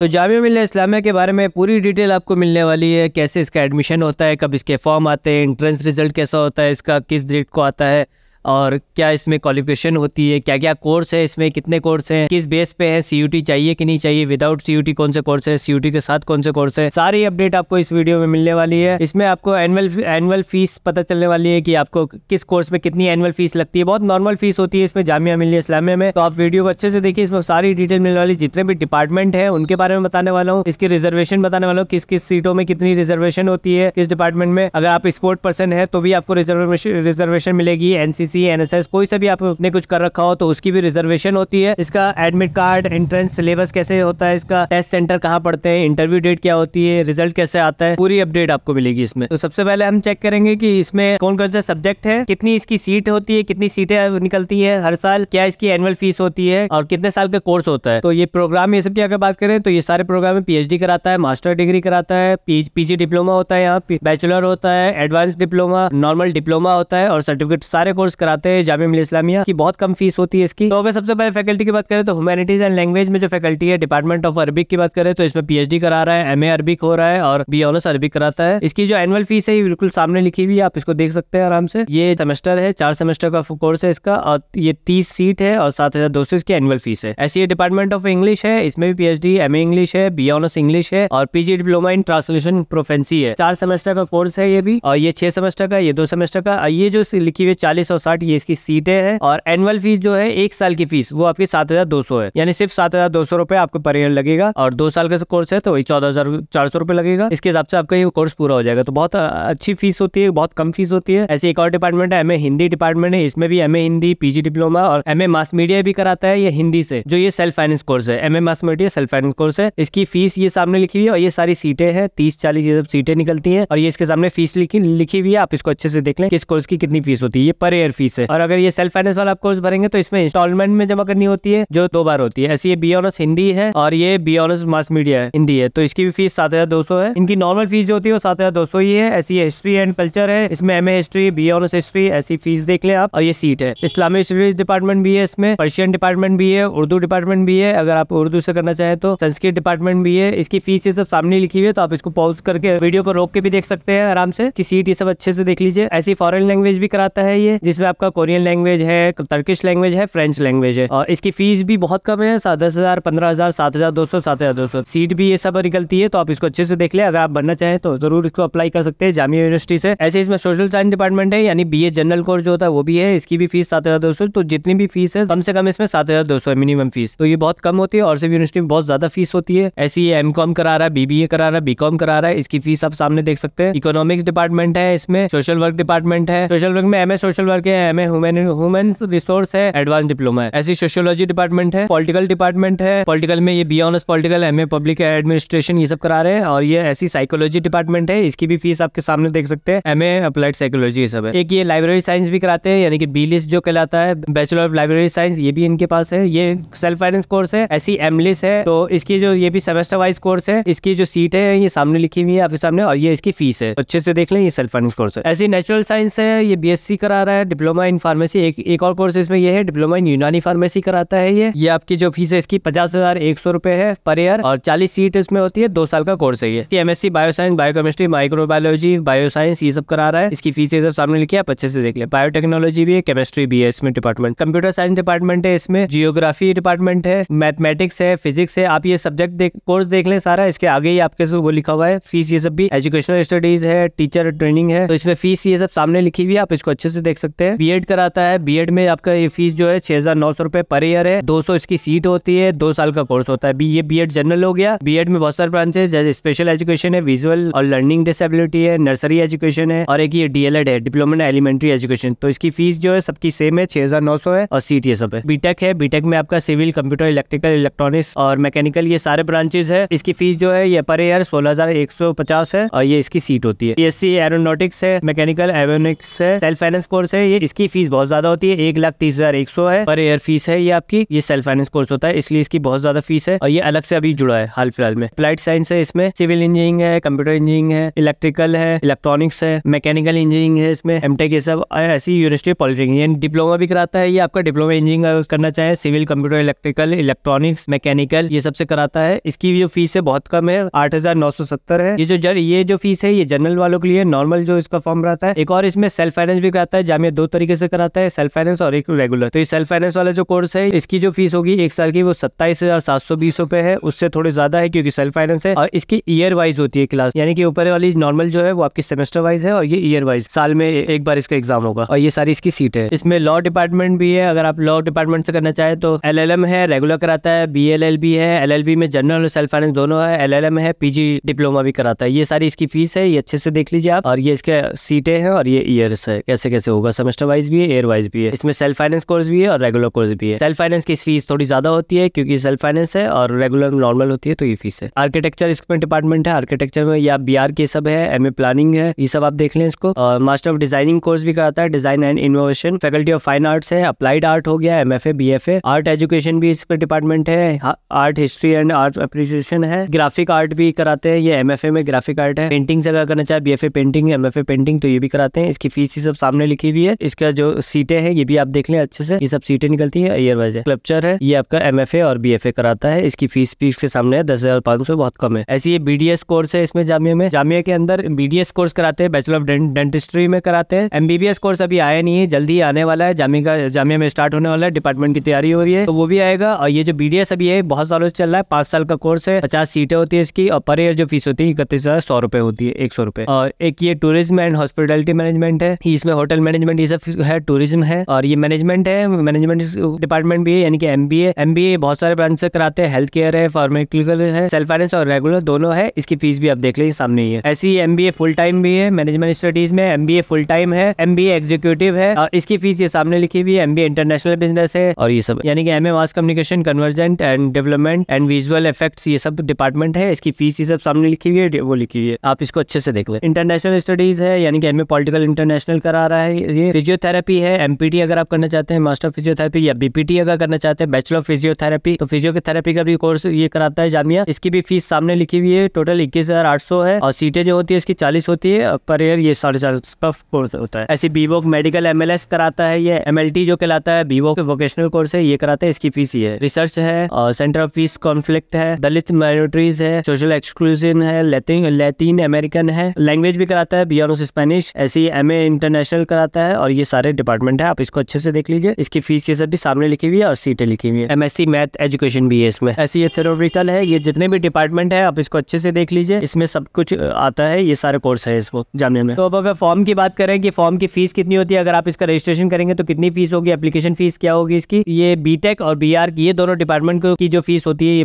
तो जामिया मिल्ला इस्लामिया के बारे में पूरी डिटेल आपको मिलने वाली है कैसे इसका एडमिशन होता है कब इसके फॉर्म आते हैं इंट्रेंस रिजल्ट कैसा होता है इसका किस डेट को आता है और क्या इसमें क्वालिफिकेशन होती है क्या क्या कोर्स है इसमें कितने कोर्स हैं किस बेस पे है सी चाहिए कि नहीं चाहिए विदाउट सी कौन से कोर्स है सी के साथ कौन से कोर्स है सारी अपडेट आपको इस वीडियो में मिलने वाली है इसमें आपको एनुअल एनुअल फीस पता चलने वाली है कि आपको किस कोर्स में कितनी एनुअल फीस लगती है बहुत नॉर्मल फीस होती है इसमें जामिया मिली इस्लामिया में तो आप वीडियो को अच्छे से देखिए इसमें सारी डिटेल मिलने वाली जितने भी डिपार्टमेंट है उनके बारे में बताने वाला हूँ इसकी रिजर्वेशन बताने वाला हूँ किस किस सीटों में कितनी रिजर्वेशन होती है किस डिपार्टमेंट में अगर आप स्पोर्ट पर्सन है तो भी आपको रिजर्वेशन मिलेगी NCC C N S S कोई सा भी आपने कुछ कर रखा हो तो उसकी भी रिजर्वेशन होती है इसका एडमिट कार्ड एंट्रेंस सिलेबस कैसे होता है इसका टेस्ट सेंटर कहाँ पड़ते हैं इंटरव्यू डेट क्या होती है रिजल्ट कैसे आता है पूरी अपडेट आपको मिलेगी इसमें तो सबसे पहले हम चेक करेंगे की इसमें कौन कौन सा सब्जेक्ट है कितनी इसकी सीट होती है कितनी सीटें निकलती है हर साल क्या इसकी एनुअल फीस होती है और कितने साल का कोर्स होता है तो ये प्रोग्राम ये सब की अगर बात करें तो ये सारे प्रोग्राम में पीएचडी कराता है मास्टर डिग्री कराता है पीजी डिप्लोमा होता है यहाँ बैचलर होता है एडवांस डिप्लोमा नॉर्मल डिप्लोमा होता है और सर्टिफिकेट सारे कोर्स कर कराते हैं जामिया मिल इस्लामिया की बहुत कम फीस होती है इसकी तो अगर सबसे पहले फैकल्टी की बात करें तो ह्यूमैनिटीज एंड लैंग्वेज में जो फैकल्टी है डिपार्टमेंट ऑफ अरबिक की बात करें तो इसमें पीएचडी करा रहा है एम अरबिक हो रहा है और बी ऑनर्स अरबिक कराता है इसकी जो एनुअल फीस है बिल्कुल सामने लिखी हुई है आप इसको देख सकते हैं आराम से ये सेमेस्टर है चार सेमेस्टर का कोर्स है इसका और ये तीस सीट है और सात हजार दो सौ इसकी एनुअल फीस है ऐसी डिपार्टमेंट ऑफ इंग्लिश है इसमें भी पीएचडी एमए इंग्लिश है बी ऑनर्स इंग्लिश है और PG diploma in translation proficiency है चार सेमेस्टर का कोर्स है ये भी और ये छह सेमेस्टर का ये दो सेमेस्टर का ये जो लिखी हुई है चालीस और साठ आठ ये इसकी सीटें हैं और एनुअल फीस जो है एक साल की फीस वो आपकी सात हजार दो सौ है यानी सिर्फ सात हजार दो सौ रुपए आपको पर ईयर लगेगा और दो साल का कोर्स है तो वही चौदह हजार चार सौ रुपए लगेगा इसके हिसाब से आपका ये कोर्स पूरा हो जाएगा तो बहुत अच्छी फीस होती है बहुत कम फीस होती है ऐसे एक और डिपार्टमेंट है एम हिंदी डिपार्टमेंट है इसमें भी एम हिंदी पीजी डिप्लोमा और एम मास मीडिया भी कराता है ये हिंदी से जो ये सेल्फ फाइनेंस कोर्स है M mass media self finance course है इसकी फीस ये सामने लिखी हुई है और ये सारी सीटें हैं तीस चालीस ये सब सीटें निकलती है और ये इसके सामने फीस लिखी लिखी हुई है आप इसको अच्छे से देख लें किस कोर्स की कितनी फीस होती है ये पर ईयर फीस है और अगर ये सेल्फ फाइनेंस वाला आप कोर्स भरेंगे तो इसमें इंस्टॉलमेंट में जमा करनी होती है जो दो बार होती है ऐसी ये बी ऑनर्स हिंदी है और ये बी ऑनर्स मास मीडिया है हिंदी है तो इसकी भी फीस सात हजार दो सौ है इनकी नॉर्मल फीस जो होती है वो सात हजार दो सौ ही है ऐसी हिस्ट्री एंड कल्चर है इसमें M A history B honours history ऐसी फीस देख ले आप और ये सीट है इस्लामिक स्टडीज डिपार्टमेंट भी है इसमें पर्शियन डिपार्टमेंट भी है उर्दू डिपार्टमेंट भी है अगर आप उर्दू से करना चाहें तो संस्कृत डिपार्टमेंट भी है इसकी फीस ये सब सामने लिखी हुई है तो आप इसको पॉज करके वीडियो को रोक के भी देख सकते हैं आराम से सीट ये सब अच्छे से देख लीजिए ऐसी फॉरन लैंग्वेज भी कराता है ये जिसमें आपका कोरियन लैंग्वेज है टर्किश लैंग्वेज है फ्रेंच लैंग्वेज है और इसकी फीस भी बहुत कम है दस हज़ार पंद्रह हज़ार सात हज़ार दो सौ सात हज़ार दो सौ सीट भी ये सब निकलती है तो आप इसको अच्छे से देख ले अगर आप बनना चाहें तो जरूर इसको अप्लाई कर सकते हैं जामिया यूनिवर्सिटी से ऐसे इसमें सोशल साइंस डिपार्टमेंट है यानी बी जनरल कोर्स जो होता है वो भी है इसकी भी फीस सात हज़ार दो सौ तो जितनी भी फीस है कम से कम इसमें सात हज़ार दो सौ है मिनिमम फीस तो ये बहुत कम होती है और सब यूनिवर्सिटी में बहुत ज़्यादा फीस होती है ऐसी एम कॉम करा रहा है बीबीए करा रहा है बीकॉम करा रहा है इसकी फीस आप सामने देख सकते हैं इकोनॉमिक्स डिपार्टमेंट है इसमें सोशल वर्क डिपार्टमेंट है सोशल वर्क में एम सोशल वर्क है है एम ए ह्यूमन रिसोर्स है एडवांस डिप्लोमा है ऐसी सोशियोलॉजी डिपार्टमेंट है पॉलिटिकल डिपार्टमेंट है पॉलिटिकल में ये B honours political M public administration ये सब करा रहे हैं और ये ऐसी साइकोलॉजी डिपार्टमेंट है इसकी भी फीस आपके सामने देख सकते हैं एम ए अप्लाइड साइकोलॉजी ये सब है एक ये लाइब्रेरी साइंस भी कराते हैं यानी कि बी लिस्ट जो कहलाता है बैचलर ऑफ लाइब्रेरी साइंस ये भी इनके पास है ये सेल्फ फाइनेंस कोर्स है ऐसी एमलिस है तो इसकी जो ये भी सेमेस्टर वाइज कोर्स है इसकी जो सीट है ये सामने लिखी हुई है आपके सामने और ये इसकी फीस है अच्छे से देख लें ये सेल्फ फाइनेंस कोर्स है ऐसी नेचुरल साइंस है ये बी करा रहा है डिप्लोमा डिप्लोमा इन फार्मेसी एक एक और कोर्स इसमें ये है डिप्लोमा इन यूनानी फार्मेसी कराता है ये ये आपकी जो फीस है इसकी पचास हजार एक सौ रुपए है पर ईयर और चालीस सीट इसमें होती है दो साल का कोर्स है ये M S C bioscience biochemistry microbiology bioscience ये सब करा रहा है इसकी फीस ये सब सामने लिखी आप अच्छे से देख ले बायोटेक्नोलॉजी भी है केमिस्ट्री भी है इसमें डिपार्टमेंट कंप्यूटर साइंस डिपार्टमेंट है इसमें जियोग्राफी डिपार्टमेंट है मैथमेटिक्स है फिजिक्स है आप ये सब्जेक्ट कोर्स देख लें सारा इसके आगे ही आपके वो लिखा हुआ है फीस ये सब भी एजुकेशनल स्टडीज है टीचर ट्रेनिंग है तो इसमें फीस ये सब सामने लिखी हुई है आप इसको अच्छे से देख सकते हैं बी एड कराता है बी एड में आपका ये फीस जो है छह हजार नौ सौ रुपए पर ईयर है दो सौ इसकी सीट होती है दो साल का कोर्स होता है बी ये जनरल हो गया बी एड में बहुत सारे ब्रांचेस जैसे स्पेशल एजुकेशन है विजुअल और लर्निंग डिसेबिलिटी है नर्सरी एजुकेशन है और एक ये डीएलएड है डिप्लोमा एलिमेंट्री एजुकेशन तो इसकी फीस जो है सबकी सेम है छह हजार नौ सौ है और सीट ये सब है बीटेक है बीटेक में आपका सिविल कंप्यूटर इलेक्ट्रिकल इलेक्ट्रॉनिक्स और मैकेनिकल ये सारे ब्रांचेज है इसकी फीस जो है ये पर ईयर सोलह हजार एक सौ पचास है और ये इसकी सीट होती है बी एस सी एरोनोटिक्स है मैकेनिकल एरोनिक्स है सेल्फ फाइनेंस कोर्स है ये इसकी फीस बहुत ज्यादा होती है एक लाख तीस हजार एक सौ है पर ईयर फीस है ये आपकी ये सेल्फ फाइनेंस कोर्स होता है इसलिए इसकी बहुत ज्यादा फीस है और ये अलग से अभी जुड़ा है हाल फिलहाल में अप्लाइड साइंस है इसमें सिविल इंजीनियरिंग है कंप्यूटर इंजीनियरिंग है इलेक्ट्रिकल है इलेक्ट्रॉनिक्स है मैकेनिकल इंजीनियरिंग है इसमें एमटेक ये सब ऐसी यूनिवर्सिटी पॉलिटेक्निक यानी डिप्लोमा भी कराता है ये आपका डिप्लोमा इंजीनियरिंग करना चाहे civil computer electrical electronics mechanical ये सबसे कराता है इसकी जो फीस है बहुत कम है आठ हजार नौ सौ सत्तर है ये जो जर, ये जो फीस है ये जनरल वालों के लिए नॉर्मल जो इसका फॉर्म रहता है एक और इसमें सेल्फ फाइनेंस भी कराता है जामिया दो तरीके से कराता है सेल्फ फाइनेंस और एक रेगुलर तो ये सेल्फ फाइनेंस वाला जो कोर्स है इसकी जो फीस होगी एक साल की वो सत्ताईस हजार सात सौ बीस रुपए है उससे थोड़ी ज्यादा है क्योंकि सेल्फ फाइनेंस है और इसकी ईयर वाइज होती है क्लास यानी कि ऊपर वाली नॉर्मल जो है वो आपकी सेमेस्टर वाइज है और ये ईयर वाइज साल में एक बार इसका एग्जाम होगा और ये सारी इसकी सीट है इसमें लॉ डिपार्टमेंट भी है अगर आप लॉ डिपार्टमेंट से करना चाहे तो एल एल एम है रेगुलर कराता है बी एल एल बी है एल एल बी में जनरल और सेल्फ फाइनेंस दोनों है एल एल एम है पीजी डिप्लोमा भी कराता है ये सारी इसकी फीस है ये अच्छे से देख लीजिए आप और ये इसके सीटें हैं और ये ईयर है कैसे कैसे होगा सेमेस्टर सेमेस्टर वाइज भी है एयर वाइज भी है इसमें सेल्फ फाइनेंस कोर्स भी है और रेगुलर कोर्स भी है सेल्फ फाइनेंस की फीस थोड़ी ज्यादा होती है क्योंकि सेल्फ फाइनेंस है और रेगुलर नॉर्मल होती है तो ये फीस है आर्किटेक्चर इसमें डिपार्टमेंट है आर्किटेक्चर में या बी के सब है एम प्लानिंग है ये सब आप देख लें इसको और मास्टर ऑफ डिजाइनिंग कोर्स भी कराता है design and innovation faculty of fine arts है अप्लाइड आर्ट हो गया एम एफ आर्ट एजुकेशन भी इसका डिपार्टमेंट है art history and art appreciation है ग्राफिक आर्ट भी कराते हैं ये एम में ग्राफिक आर्ट है पेंटिंग से अगर करना चाहे बी पेंटिंग एम पेंटिंग तो ये भी कराते हैं इसकी फीस ये सब सामने लिखी हुई है इसका जो सीटें हैं ये भी आप देख लें अच्छे से ये सब सीटें निकलती है ईयर वाइज है क्लपचर है ये आपका एम और बी कराता है इसकी फीस भी इसके सामने है दस बहुत कम है ऐसी ये बी कोर्स है इसमें जामिया में जामिया के अंदर बी कोर्स कराते हैं बैचलर ऑफ डेंटिस्ट्री में कराते हैं एमबीबीएस कोर्स अभी आया नहीं है जल्दी आने वाला है जामिया का जामिया में स्टार्ट होने वाला है डिपार्टमेंट की तैयारी हो रही है तो वो भी आएगा और ये जो बी अभी है बहुत सालों से चल रहा है पांच साल का कोर्स है पचास सीटें होती है इसकी और पर ईयर जो फीस होती है इकतीस हजार सौ रुपए होती है एक सौ रुपए और एक ये टूरिज्म एंड हॉस्पिटलिटी मैनेजमेंट है इसमें होटल मैनेजमेंट ये बीएसएफ है टूरिज्म है और ये मैनेजमेंट है मैनेजमेंट डिपार्टमेंट भी है यानी कि एमबीए एमबीए बहुत सारे ब्रांच से कराते हैं हेल्थ केयर है फार्मेटिकल है सेल्फ फाइनेंस और रेगुलर दोनों है इसकी फीस भी आप देख लीजिए सामने ही है ऐसी एमबीए फुल टाइम भी है मैनेजमेंट स्टडीज में एमबीए फुल टाइम है एमबीए एग्जीक्यूटिव है और इसकी फीस ये सामने लिखी हुई है एमबीए इंटरनेशनल बिजनेस है और ये सब यानी कि MA mass communication convergent and development and visual effect ये सब डिपार्टमेंट है इसकी फीस ये सब सामने लिखी हुई है वो लिखी हुई है आप इसको अच्छे से देख लो इंटरनेशनल स्टडीज है यानी कि एमए पॉलिटिकल इंटरनेशनल करा रहा है ये फिजियोथेरेपी है एमपीटी अगर आप करना चाहते हैं मास्टर फिजियोथेरेपी या बीपीटी अगर करना चाहते हैं बैचलर फिजियोथेरेपी तो फिजियोथेरेपी का भी कोर्स ये कराता है जामिया इसकी भी फीस सामने लिखी हुई है टोटल इक्कीस है और सीटें जो होती है इसकी चालीस होती है पर ईयर ये साढ़े चार का कोर्स होता है ऐसी बीवोक मेडिकल एस कराता है ये टी जो कहलाता है बीवोक वोकेशनल कोर्स है ये कराता है इसकी फीस ये रिसर्च है और सेंटर ऑफ फीस कॉन्फ्लिक्ट है दलित माइनोरिटीज है सोशल एक्सक्लूजन है लैटिन लैटिन अमेरिकन है लैंग्वेज भी कराता है बियरोस स्पेनिश ऐसी एम इंटरनेशनल कराता है और ये सारे डिपार्टमेंट है आप इसको अच्छे से देख लीजिए इसकी फीस ये सब भी सामने लिखी हुई है और सीटें लिखी हुई है एमएससी मैथ एजुकेशन भी है इसमें ऐसी ये थेरोटिकल है ये जितने भी डिपार्टमेंट है आप इसको अच्छे से देख लीजिए इसमें सब कुछ आता है ये सारे कोर्स है इसको जाने में तो अब अगर फॉर्म की बात करें कि फॉर्म की फीस कितनी होती है अगर आप इसका रजिस्ट्रेशन करेंगे तो कितनी फीस होगी एप्लीकेशन फीस क्या होगी इसकी ये बीटेक और बीआर की ये दोनों डिपार्टमेंट की जो फीस होती है ये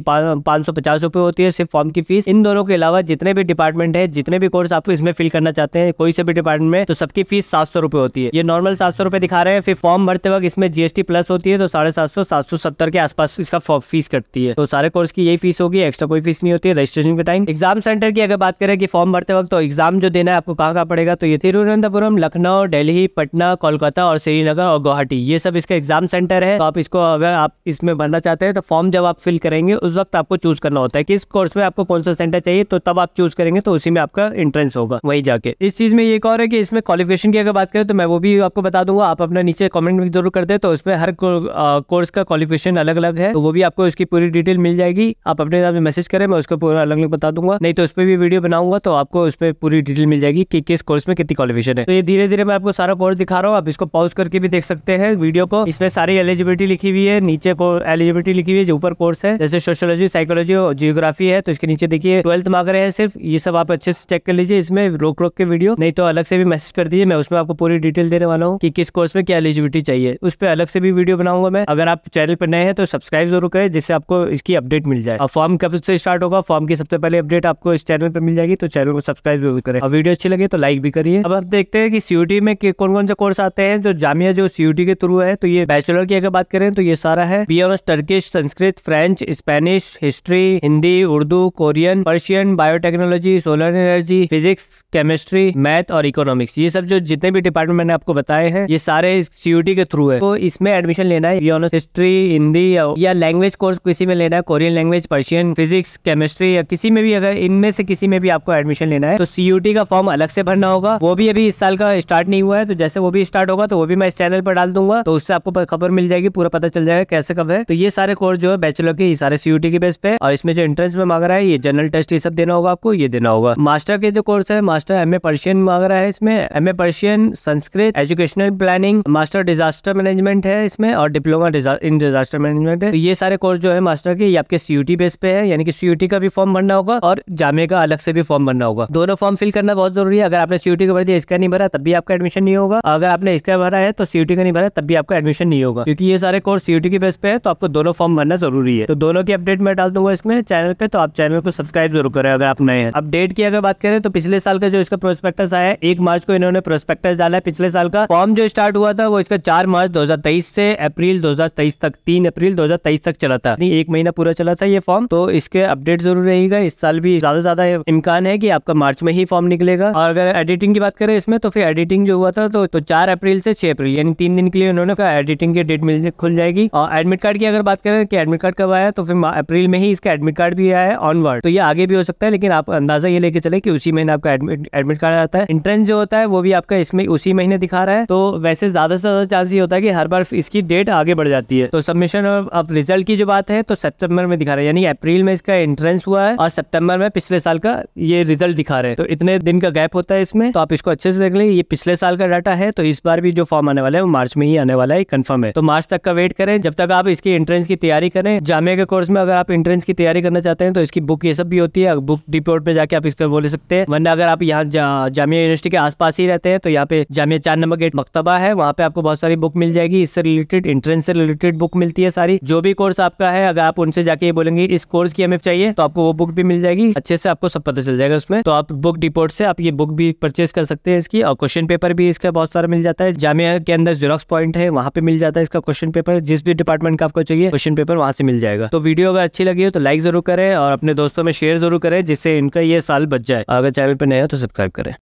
पांच सौ पचास रुपए होती है सिर्फ फॉर्म की फीस इन दोनों के अलावा जितने भी डिपार्टमेंट है जितने भी कोर्स आप इसमें फिल करना चाहते हैं कोई से भी डिपार्टमेंट में तो सबकी फीस सात सौ रुपए होती है ये नॉर्मल नॉर्मल सात सौ दिखा रहे हैं फिर फॉर्म भरते वक्त इसमें जीएसटी प्लस होती है तो साढ़े सात सौ सात सौ सत्तर के आसपास इसका फीस कटती है तो सारे कोर्स की यही फीस होगी एक्स्ट्रा कोई फीस नहीं होती है रजिस्ट्रेशन के टाइम एग्जाम सेंटर की अगर बात करें कि फॉर्म भरते वक्त तो एग्जाम जो देना है आपको कहाँ कहाँ पड़ेगा तो ये तिरुवनंतपुरम लखनऊ डेली पटना कोलकाता और श्रीनगर और गुवाहाटी ये सब इसका एग्जाम सेंटर है तो आप इसको अगर आप इसमें भरना चाहते हैं तो फॉर्म जब आप फिल करेंगे उस वक्त आपको चूज करना होता है किस कोर्स में आपको कौन सा सेंटर चाहिए तो तब आप चूज करेंगे तो उसी में आपका एंट्रेंस होगा वही जाके इस चीज में एक और है कि इसमें क्वालिफिकेशन की अगर बात करें तो मैं वो भी आपको बता दूंगा आप अपना नीचे कमेंट में जरूर कर दे तो उसमें हर कोर्स का क्वालिफिकेशन अलग अलग है तो वो भी आपको इसकी पूरी डिटेल मिल जाएगी आप अपने हिसाब में मैसेज करें मैं उसको पूरा अलग अलग बता दूंगा नहीं तो उस पर भी वीडियो बनाऊंगा तो आपको उसमें पूरी डिटेल मिल जाएगी कि किस कोर्स में कितनी क्वालिफिकेशन है तो ये धीरे धीरे मैं आपको सारा कोर्स दिखा रहा हूँ आप इसको पॉज करके भी देख सकते हैं वीडियो को इसमें सारी एलिजिबिलिटी लिखी हुई है नीचे एलिजिबिलिटी लिखी हुई है जो ऊपर कोर्स है जैसे सोशोलॉजी साइकोलॉजी और जियोग्राफी है तो इसके नीचे देखिए ट्वेल्थ मांग रहे हैं सिर्फ ये सब आप अच्छे से चेक कर लीजिए इसमें रोक रोक के वीडियो नहीं तो अलग से भी मैसेज कर दीजिए मैं उसमें आपको पूरी डिटेल देने वाला वाला हूँ कि किस कोर्स में क्या एलिजिबिलिटी चाहिए उस पर अलग से भी वीडियो बनाऊंगा मैं अगर आप चैनल पर नए हैं तो सब्सक्राइब जरूर करें जिससे आपको इसकी अपडेट मिल जाए और फॉर्म कब से स्टार्ट होगा फॉर्म की सबसे पहले अपडेट आपको इस चैनल पर मिल जाएगी तो चैनल को सब्सक्राइब जरूर करें और वीडियो अच्छी लगे तो लाइक भी करिए अब आप देखते हैं कि सीयूटी में कौन कौन से कोर्स आते हैं जो जामिया जो सीयूटी के थ्रू है तो ये बैचलर की अगर बात करें तो ये सारा है B S Turkish Sanskrit French Spanish history Hindi Urdu Korean Persian biotechnology solar energy physics chemistry math और इकोनॉमिक्स ये सब जो जितने भी डिपार्टमेंट मैंने आपको बताया बताए हैं ये सारे सीयूटी के थ्रू है तो इसमें एडमिशन लेना है ऑनर्स हिस्ट्री हिंदी या लैंग्वेज कोर्स किसी में लेना है Korean language Persian physics chemistry या किसी में भी अगर इनमें से किसी में भी आपको एडमिशन लेना है तो सीयूटी का फॉर्म अलग से भरना होगा वो भी अभी इस साल का स्टार्ट नहीं हुआ है तो जैसे वो भी स्टार्ट होगा तो वो भी मैं इस चैनल पर डाल दूंगा तो उससे आपको खबर मिल जाएगी पूरा पता चल जाएगा कैसे कब है तो ये सारे कोर्स जो है बैचलर के सारे सीयूटी के बेस पे और इसमें जो एंट्रेंस में मांग रहा है ये जनरल टेस्ट ये सब देना होगा आपको ये देना होगा मास्टर के जो कोर्स है मास्टर एम ए पर्शियन मांग रहा है इसमें M A Persian Sanskrit education educational planning master disaster management है इसमें और डिप्लोमा इन डिजास्टर मैनेजमेंट है तो ये सारे कोर्स जो है मास्टर के ये आपके सीयूटी बेस पे है यानी कि सीयूटी का भी फॉर्म भरना होगा और जामे का अलग से भी फॉर्म भरना होगा दोनों फॉर्म फिल करना बहुत जरूरी है अगर आपने सीयूटी का भर दिया इसका नहीं भरा तब भी आपका एडमिशन नहीं होगा अगर आपने इसका भरा है तो सीयूटी का नहीं भरा तब भी आपका एडमिशन नहीं होगा क्योंकि ये सारे कोर्स सीयूटी के बेस पे है तो आपको दोनों फॉर्म भरना जरूरी है तो दोनों की अपडेट मैं डाल दूंगा इसमें चैनल पे तो आप चैनल को सब्सक्राइब जरूर करें अगर आप नए हैं अपडेट की अगर बात करें तो पिछले साल का जो इसका प्रोस्पेक्टस आया है एक मार्च को इन्होंने प्रोस्पेक्टस डाला है पिछले साल का होगा फॉर्म जो स्टार्ट हुआ था वो इसका चार मार्च 2023 से अप्रैल 2023 तक तीन अप्रैल 2023 तक चला था एक महीना पूरा चला था ये फॉर्म तो इसके अपडेट जरूर रहेगा इस साल भी ज्यादा ज्यादा इम्कान है की आपका मार्च में ही फॉर्म निकलेगा और अगर एडिटिंग की बात करें इसमें तो फिर एडिटिंग जो हुआ था तो, तो चार अप्रैल से छह अप्रैल यानी तीन दिन के लिए उन्होंने एडिटिंग की डेट मिल खुल जाएगी और एडमिट कार्ड की अगर बात करें कि एडमिट कार्ड कब आया तो फिर अप्रैल में ही इसका एडमिट कार्ड भी आया है ऑनवर्ड तो ये आगे भी हो सकता है लेकिन आप अंदाजा ये लेके चले कि उसी महीने आपका एडमिट कार्ड आता है इंट्रेंस जो होता है वो भी आपका इसमें उसी महीने दिखा रहा है रहा है तो वैसे ज्यादा से ज्यादा चांस ये होता है कि हर बार इसकी डेट आगे बढ़ जाती है तो सबमिशन ऑफ रिजल्ट की जो बात है तो सेप्टेम्बर में दिखा रहे हैं यानी अप्रैल में इसका एंट्रेंस हुआ है और सेप्टेम्बर में पिछले साल का ये रिजल्ट दिखा रहे हैं तो इतने दिन का गैप होता है इसमें तो आप इसको अच्छे से देख लें ये पिछले साल का डाटा है तो इस बार भी जो फॉर्म आने वाला है वो मार्च में ही आने वाला है कन्फर्म है तो मार्च तक का वेट करें जब तक आप इसकी एंट्रेंस की तैयारी करें जामिया के कोर्स में अगर आप एंट्रेंस की तैयारी करना चाहते हैं तो इसकी बुक ये सब भी होती है बुक डिपोर्ट पे जाके आप इसका पर सकते हैं वरना अगर आप यहाँ जामिया यूनिवर्सिटी के आसपास ही रहते हैं तो यहाँ पे जामिया चार नंबर गेट मकतबा है वहाँ पे आपको बहुत सारी बुक मिल जाएगी इससे रिलेटेड इंट्रेंस से रिलेटेड बुक मिलती है सारी जो भी कोर्स आपका है अगर आप उनसे जाके ये बोलेंगे इस कोर्स की हमें चाहिए तो आपको वो बुक भी मिल जाएगी अच्छे से आपको सब पता चल जाएगा उसमें तो आप बुक डिपोर्ट से आप ये बुक भी परचेज कर सकते हैं इसकी और क्वेश्चन पेपर भी इसका बहुत सारा मिल जाता है जामिया के अंदर जीरोक्स पॉइंट है वहाँ पे मिल जाता है इसका क्वेश्चन पेपर जिस भी डिपार्टमेंट का आपको चाहिए क्वेश्चन पेपर वहाँ से मिल जाएगा तो वीडियो अगर अच्छी लगी हो तो लाइक जरूर करें और अपने दोस्तों में शेयर जरूर करें जिससे इनका ये साल बच जाए अगर चैनल पर नए हो तो सब्सक्राइब करें